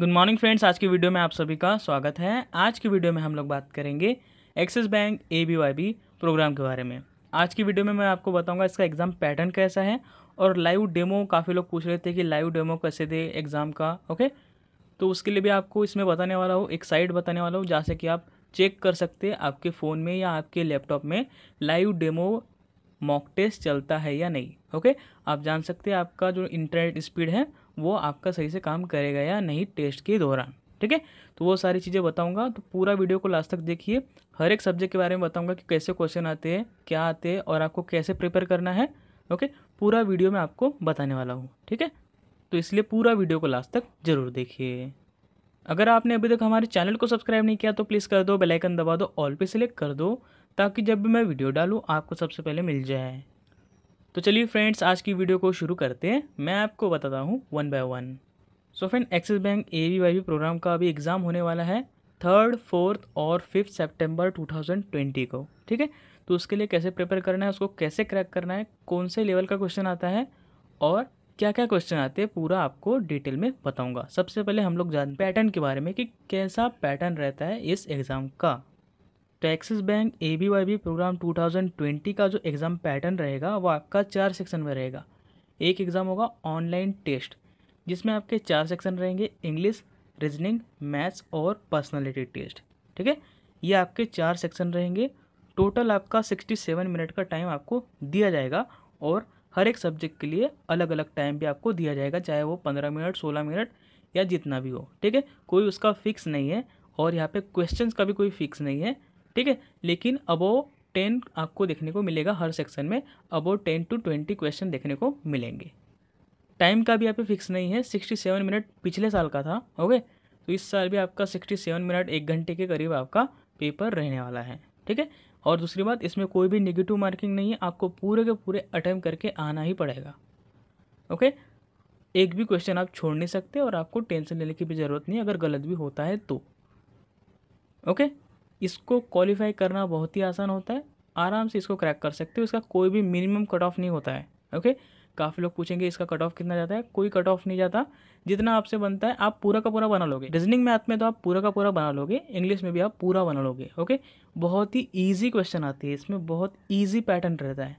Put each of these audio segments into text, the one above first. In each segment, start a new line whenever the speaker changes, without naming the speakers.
good morning friends आज की video में आप सभी का स्वागत है आज की वीडियो में हम लोग बात करेंगे Axis bank A B Y B programme के बारे में आज की वीडियो में मैं आपको बताऊंगा इसका एग्ज़ाम पैटर्न कैसा है और लाइव डेमो काफ़ी लोग पूछ रहे थे कि लाइव डेमो कैसे दे एग्ज़ाम का ओके तो उसके लिए भी आपको इसमें बताने वाला हूँ एक साइट बताने वाला हूँ जहाँ से कि आप चेक कर सकते आपके फ़ोन में या आपके लैपटॉप में लाइव डेमो मॉक टेस्ट चलता है या नहीं ओके आप जान सकते हैं आपका जो इंटरनेट स्पीड है वो आपका सही से काम करेगा या नहीं टेस्ट के दौरान ठीक है तो वो सारी चीज़ें बताऊंगा तो पूरा वीडियो को लास्ट तक देखिए हर एक सब्जेक्ट के बारे में बताऊंगा कि कैसे क्वेश्चन आते हैं क्या आते हैं और आपको कैसे प्रिपेयर करना है ओके पूरा वीडियो मैं आपको बताने वाला हूँ ठीक है तो इसलिए पूरा वीडियो को लास्ट तक जरूर देखिए अगर आपने अभी तक हमारे चैनल को सब्सक्राइब नहीं किया तो प्लीज़ कर दो बेलाइकन दबा दो ऑल पे सिलेक्ट कर दो ताकि जब भी मैं वीडियो डालूँ आपको सबसे पहले मिल जाए तो चलिए फ्रेंड्स आज की वीडियो को शुरू करते हैं मैं आपको बताता हूँ one by one so friend Axis bank A V Y programme का अभी एग्ज़ाम होने वाला है थर्ड फोर्थ और फिफ्थ थाउजेंड ट्वेंटी को ठीक है तो उसके लिए कैसे प्रिपेयर करना है उसको कैसे क्रैक करना है कौन से लेवल का क्वेश्चन आता है और क्या क्या क्वेश्चन आते हैं पूरा आपको डिटेल में बताऊंगा सबसे पहले हम लोग जान पैटर्न के बारे में कि कैसा पैटर्न रहता है इस एग्ज़ाम का Axis bank A B Y B programme 2020 का जो एग्ज़ाम पैटर्न रहेगा वो आपका चार सेक्शन में रहेगा एक एग्ज़ाम होगा ऑनलाइन टेस्ट जिसमें आपके चार सेक्शन रहेंगे इंग्लिश रीजनिंग मैथ्स और पर्सनालिटी टेस्ट ठीक है ये आपके चार सेक्शन रहेंगे टोटल आपका सिक्सटी सेवन मिनट का टाइम आपको दिया जाएगा और हर एक सब्जेक्ट के लिए अलग अलग टाइम भी आपको दिया जाएगा चाहे वो पंद्रह मिनट सोलह मिनट या जितना भी हो ठीक है कोई उसका फिक्स नहीं है और यहाँ पे क्वेश्चंस का भी कोई फिक्स नहीं है ठीक है लेकिन अबो टेन आपको देखने को मिलेगा हर सेक्शन में about ten to twenty question देखने को मिलेंगे टाइम का भी यहाँ पे फिक्स नहीं है सिक्सटी सेवन मिनट पिछले साल का था ओके तो इस साल भी आपका सिक्सटी सेवन मिनट एक घंटे के करीब आपका पेपर रहने वाला है ठीक है और दूसरी बात इसमें कोई भी निगेटिव मार्किंग नहीं है आपको पूरे के पूरे अटैम्प करके आना ही पड़ेगा ओके एक भी क्वेश्चन आप छोड़ नहीं सकते और आपको टेंशन लेने की भी ज़रूरत नहीं अगर गलत भी होता है तो ओके इसको क्वालिफाई करना बहुत ही आसान होता है आराम से इसको क्रैक कर सकते हो इसका कोई भी मिनिमम कट ऑफ नहीं होता है ओके काफ़ी लोग पूछेंगे इसका कट ऑफ कितना जाता है कोई कट ऑफ नहीं जाता जितना आपसे बनता है आप पूरा का पूरा बना लोगे रीजनिंग मैथ में तो आप पूरा का पूरा बना लोगे इंग्लिश में भी आप पूरा बना लोगे ओके बहुत ही ईजी क्वेश्चन आती है इसमें बहुत ईजी पैटर्न रहता है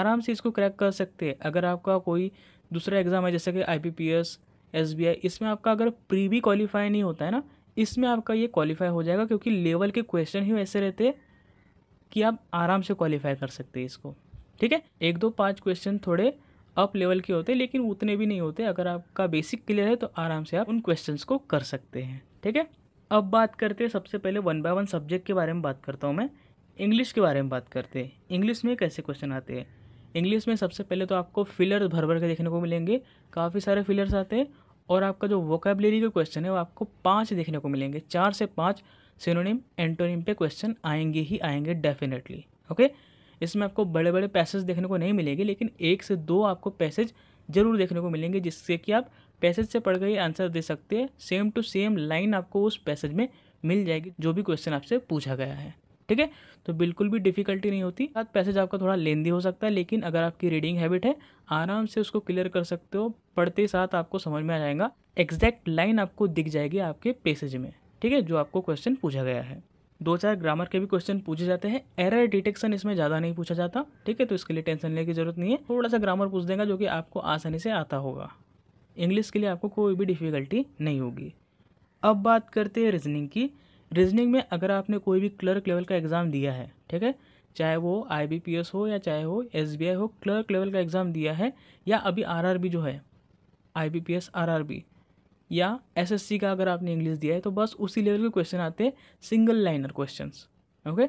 आराम से इसको क्रैक कर सकते हैं अगर आपका कोई दूसरा एग्ज़ाम है जैसे कि I P P S S B I इसमें आपका अगर प्री भी क्वालिफाई नहीं होता है ना इसमें आपका ये क्वालिफाई हो जाएगा क्योंकि लेवल के क्वेश्चन ही ऐसे रहते हैं कि आप आराम से क्वालिफाई कर सकते हैं इसको ठीक है एक दो पाँच क्वेश्चन थोड़े अप लेवल के होते हैं लेकिन उतने भी नहीं होते अगर आपका बेसिक क्लियर है तो आराम से आप उन क्वेश्चन को कर सकते हैं ठीक है अब बात करते हैं सबसे पहले वन बाय वन सब्जेक्ट के बारे में बात करता हूँ मैं इंग्लिश के बारे में बात करते हैं इंग्लिश में कैसे क्वेश्चन आते हैं इंग्लिश में सबसे पहले तो आपको फिलर भर भर के देखने को मिलेंगे काफ़ी सारे फिलर्स आते हैं और आपका जो वोकेबलरी के क्वेश्चन है वो आपको पाँच देखने को मिलेंगे चार से पाँच सिनोनिम एंटोनिम पे क्वेश्चन आएंगे ही आएंगे डेफिनेटली ओके इसमें आपको बड़े बड़े पैसेज देखने को नहीं मिलेंगे लेकिन एक से दो आपको पैसेज ज़रूर देखने को मिलेंगे जिससे कि आप पैसेज से पढ़ कर ही आंसर दे सकते हैं सेम टू सेम लाइन आपको उस पैसेज में मिल जाएगी जो भी क्वेश्चन आपसे पूछा गया है ठीक है तो बिल्कुल भी डिफिकल्टी नहीं होती साथ पैसेज आपका थोड़ा लेंदी हो सकता है लेकिन अगर आपकी रीडिंग हैबिट है आराम से उसको क्लियर कर सकते हो पढ़ते साथ आपको समझ में आ जाएगा एग्जैक्ट लाइन आपको दिख जाएगी आपके पैसेज में ठीक है जो आपको क्वेश्चन पूछा गया है दो चार ग्रामर के भी क्वेश्चन पूछे जाते हैं एरर डिटेक्शन इसमें ज़्यादा नहीं पूछा जाता ठीक है तो इसके लिए टेंशन लेने की जरूरत नहीं है थोड़ा सा ग्रामर पूछ देगा जो कि आपको आसानी से आता होगा इंग्लिश के लिए आपको कोई भी डिफ़िकल्टी नहीं होगी अब बात करते हैं रीजनिंग की रीजनिंग में अगर आपने कोई भी क्लर्क लेवल का एग्ज़ाम दिया है ठीक है चाहे वो आई हो या चाहे हो एस हो क्लर्क लेवल का एग्ज़ाम दिया है या अभी आर जो है I B P S R R B या एसएससी का अगर आपने इंग्लिश दिया है तो बस उसी लेवल के क्वेश्चन आते हैं single liner question okay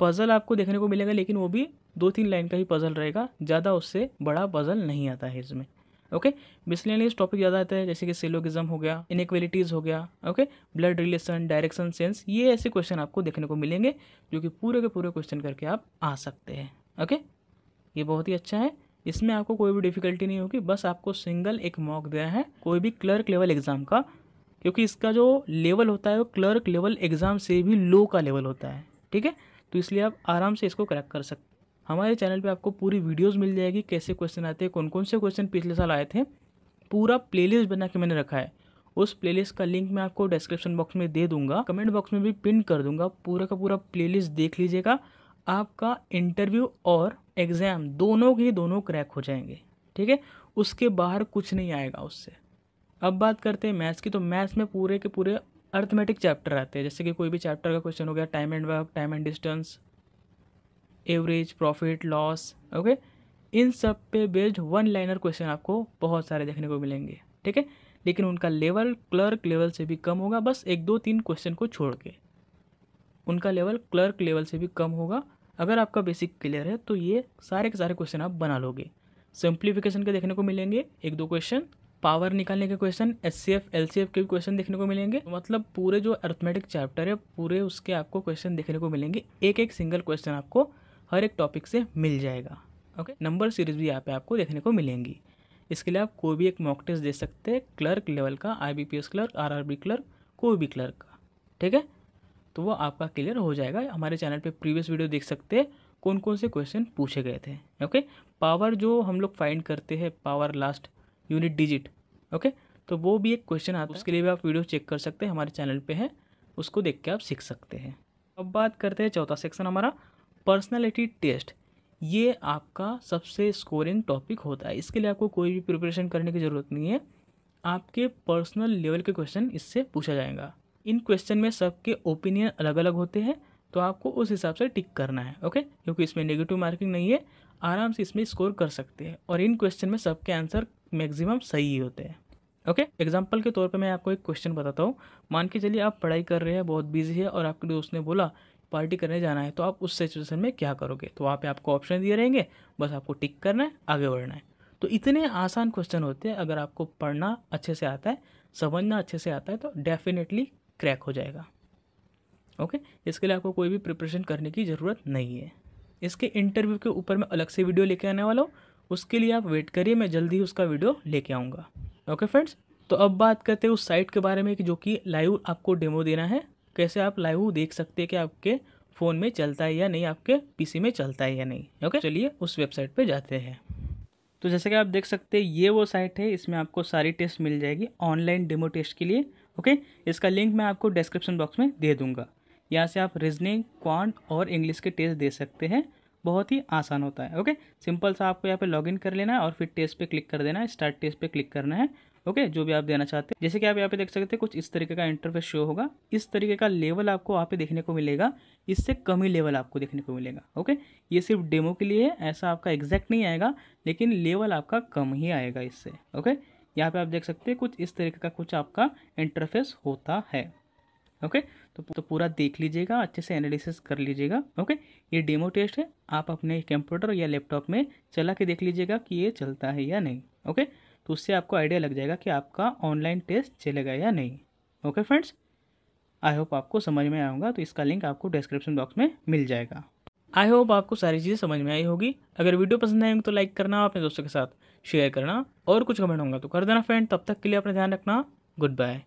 puzzle आपको देखने को मिलेगा लेकिन वो भी दो तीन लाइन का ही पज़ल रहेगा ज़्यादा उससे बड़ा पज़ल नहीं आता है इसमें ओके मिसलेनियस टॉपिक ज़्यादा आता है जैसे कि सिलोगिज्म हो गया इनक्वेलिटीज़ हो गया okay blood relation direction sense ये ऐसे क्वेश्चन आपको देखने को मिलेंगे जो कि पूरे के पूरे क्वेश्चन करके आप आ सकते हैं ओके ये बहुत ही अच्छा है इसमें आपको कोई भी डिफिकल्टी नहीं होगी बस आपको सिंगल एक मॉक दिया है कोई भी क्लर्क लेवल एग्जाम का क्योंकि इसका जो लेवल होता है वो क्लर्क लेवल एग्जाम से भी लो का लेवल होता है ठीक है तो इसलिए आप आराम से इसको क्रैक कर सकते हमारे चैनल पे आपको पूरी वीडियोस मिल जाएगी कैसे क्वेश्चन आते हैं कौन कौन से क्वेश्चन पिछले साल आए थे पूरा प्लेलिस्ट बना के मैंने रखा है उस प्लेलिस्ट का लिंक मैं आपको डिस्क्रिप्शन बॉक्स में दे दूंगा कमेंट बॉक्स में भी पिन कर दूंगा पूरा का पूरा प्लेलिस्ट देख लीजिएगा आपका इंटरव्यू और एग्ज़ाम दोनों के दोनों क्रैक हो जाएंगे ठीक है उसके बाहर कुछ नहीं आएगा उससे अब बात करते हैं मैथ्स की तो मैथ्स में पूरे के पूरे अर्थमेटिक चैप्टर आते हैं जैसे कि कोई भी चैप्टर का क्वेश्चन हो गया time and work time and distance average profit loss okay इन सब पे बेस्ड वन लाइनर क्वेश्चन आपको बहुत सारे देखने को मिलेंगे ठीक है लेकिन उनका लेवल क्लर्क लेवल से भी कम होगा बस एक दो तीन क्वेश्चन को छोड़ के उनका लेवल क्लर्क लेवल से भी कम होगा अगर आपका बेसिक क्लियर है तो ये सारे के सारे क्वेश्चन आप बना लोगे सिंप्लीफिकेशन के देखने को मिलेंगे एक दो क्वेश्चन पावर निकालने के question S C F L C F के भी क्वेश्चन देखने को मिलेंगे मतलब पूरे जो अर्थमेटिक चैप्टर है पूरे उसके आपको क्वेश्चन देखने को मिलेंगे एक एक सिंगल क्वेश्चन आपको हर एक टॉपिक से मिल जाएगा ओके नंबर सीरीज भी यहाँ पे आपको देखने को मिलेंगी इसके लिए आप कोई भी एक मॉक टेस्ट दे सकते हैं क्लर्क लेवल का आईबीपीएस क्लर्क आरआरबी क्लर्क कोई भी क्लर्क का ठीक है तो वो आपका क्लियर हो जाएगा हमारे चैनल पे प्रीवियस वीडियो देख सकते हैं कौन कौन से क्वेश्चन पूछे गए थे ओके पावर जो हम लोग फाइंड करते हैं power last unit digit okay तो वो भी एक क्वेश्चन आता है उसके लिए भी आप वीडियो चेक कर सकते हैं हमारे चैनल पर है उसको देख के आप सीख सकते हैं अब बात करते हैं चौथा सेक्शन हमारा पर्सनालिटी टेस्ट ये आपका सबसे स्कोरिंग टॉपिक होता है इसके लिए आपको कोई भी प्रिपरेशन करने की ज़रूरत नहीं है आपके पर्सनल लेवल के क्वेश्चन इससे पूछा जाएगा इन क्वेश्चन में सबके ओपिनियन अलग अलग होते हैं तो आपको उस हिसाब से टिक करना है ओके क्योंकि इसमें नेगेटिव मार्किंग नहीं है आराम से इसमें स्कोर कर सकते हैं और इन क्वेश्चन में सबके आंसर मैक्सिमम सही ही होते हैं ओके एग्जांपल एग्जाम्पल के तौर पे मैं आपको एक क्वेश्चन बताता हूँ मान के चलिए आप पढ़ाई कर रहे हैं बहुत बिजी है और आपके दोस्त ने बोला पार्टी करने जाना है तो आप उस सिचुएशन में क्या करोगे तो वहाँ पे आपको ऑप्शन दिए रहेंगे बस आपको टिक करना है आगे बढ़ना है तो इतने आसान क्वेश्चन होते हैं अगर आपको पढ़ना अच्छे से आता है समझना अच्छे से आता है तो डेफिनेटली क्रैक हो जाएगा ओके इसके लिए आपको कोई भी प्रिपरेशन करने की ज़रूरत नहीं है इसके इंटरव्यू के ऊपर मैं अलग से वीडियो लेके आने वाला हूँ उसके लिए आप वेट करिए मैं जल्दी ही उसका वीडियो लेके आऊँगा ओके फ्रेंड्स तो अब बात करते हैं उस साइट के बारे में कि जो कि लाइव आपको डेमो देना है कैसे आप लाइव देख सकते हैं कि आपके फ़ोन में चलता है या नहीं आपके पीसी में चलता है या नहीं ओके चलिए उस वेबसाइट पे जाते हैं तो जैसे कि आप देख सकते हैं ये वो साइट है इसमें आपको सारी टेस्ट मिल जाएगी ऑनलाइन डेमो टेस्ट के लिए ओके इसका लिंक मैं आपको डिस्क्रिप्शन बॉक्स में दे दूँगा यहाँ से आप रीजनिंग क्वांट और इंग्लिश के टेस्ट दे सकते हैं बहुत ही आसान होता है ओके सिंपल सा आपको यहाँ पे लॉगिन कर लेना है और फिर टेस्ट पे क्लिक कर देना है स्टार्ट टेस्ट पे क्लिक करना है ओके जो भी आप देना चाहते हैं जैसे कि आप यहाँ पे देख सकते हैं कुछ इस तरीके का इंटरफेस शो होगा इस तरीके का लेवल आपको वहाँ पे देखने को मिलेगा इससे कम ही लेवल आपको देखने को मिलेगा ओके ये सिर्फ डेमो के लिए है ऐसा आपका एग्जैक्ट नहीं आएगा लेकिन लेवल आपका कम ही आएगा इससे ओके यहाँ पर आप देख सकते हैं कुछ इस तरीके का कुछ आपका इंटरफेस होता है ओके तो तो पूरा देख लीजिएगा अच्छे से एनालिसिस कर लीजिएगा ओके ये डेमो टेस्ट है आप अपने कंप्यूटर या लैपटॉप में चला के देख लीजिएगा कि ये चलता है या नहीं ओके तो उससे आपको आइडिया लग जाएगा कि आपका ऑनलाइन टेस्ट चलेगा या नहीं ओके फ्रेंड्स आई होप आपको समझ में आऊँगा तो इसका लिंक आपको डिस्क्रिप्शन बॉक्स में मिल जाएगा आई होप आपको सारी चीज़ें समझ में आई होगी अगर वीडियो पसंद आएंगे तो लाइक करना अपने दोस्तों के साथ शेयर करना और कुछ कमेंट होगा तो कर देना फ्रेंड तब तक के लिए अपना ध्यान रखना गुड बाय